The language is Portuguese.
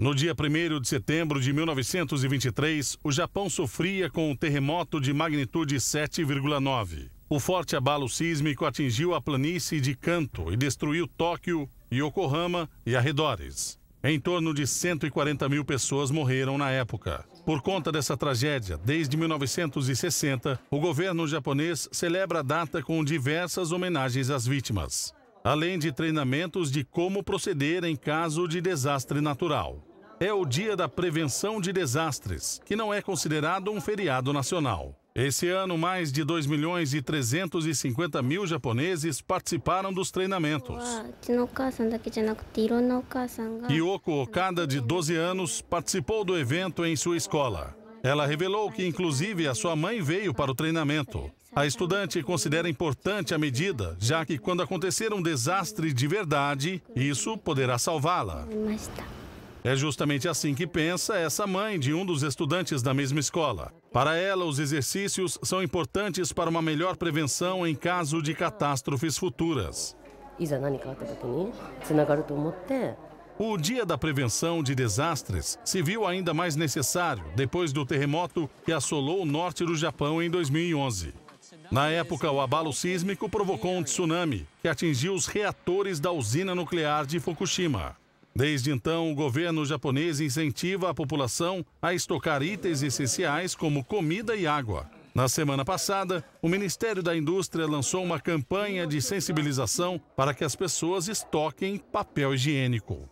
No dia 1 de setembro de 1923, o Japão sofria com um terremoto de magnitude 7,9. O forte abalo sísmico atingiu a planície de Kanto e destruiu Tóquio, Yokohama e arredores. Em torno de 140 mil pessoas morreram na época. Por conta dessa tragédia, desde 1960, o governo japonês celebra a data com diversas homenagens às vítimas, além de treinamentos de como proceder em caso de desastre natural é o Dia da Prevenção de Desastres, que não é considerado um feriado nacional. Esse ano, mais de 2 milhões e 350 mil japoneses participaram dos treinamentos. Kyoko Okada, de 12 anos, participou do evento em sua escola. Ela revelou que, inclusive, a sua mãe veio para o treinamento. A estudante considera importante a medida, já que quando acontecer um desastre de verdade, isso poderá salvá-la. Tá. É justamente assim que pensa essa mãe de um dos estudantes da mesma escola. Para ela, os exercícios são importantes para uma melhor prevenção em caso de catástrofes futuras. O Dia da Prevenção de Desastres se viu ainda mais necessário depois do terremoto que assolou o norte do Japão em 2011. Na época, o abalo sísmico provocou um tsunami que atingiu os reatores da usina nuclear de Fukushima. Desde então, o governo japonês incentiva a população a estocar itens essenciais como comida e água. Na semana passada, o Ministério da Indústria lançou uma campanha de sensibilização para que as pessoas estoquem papel higiênico.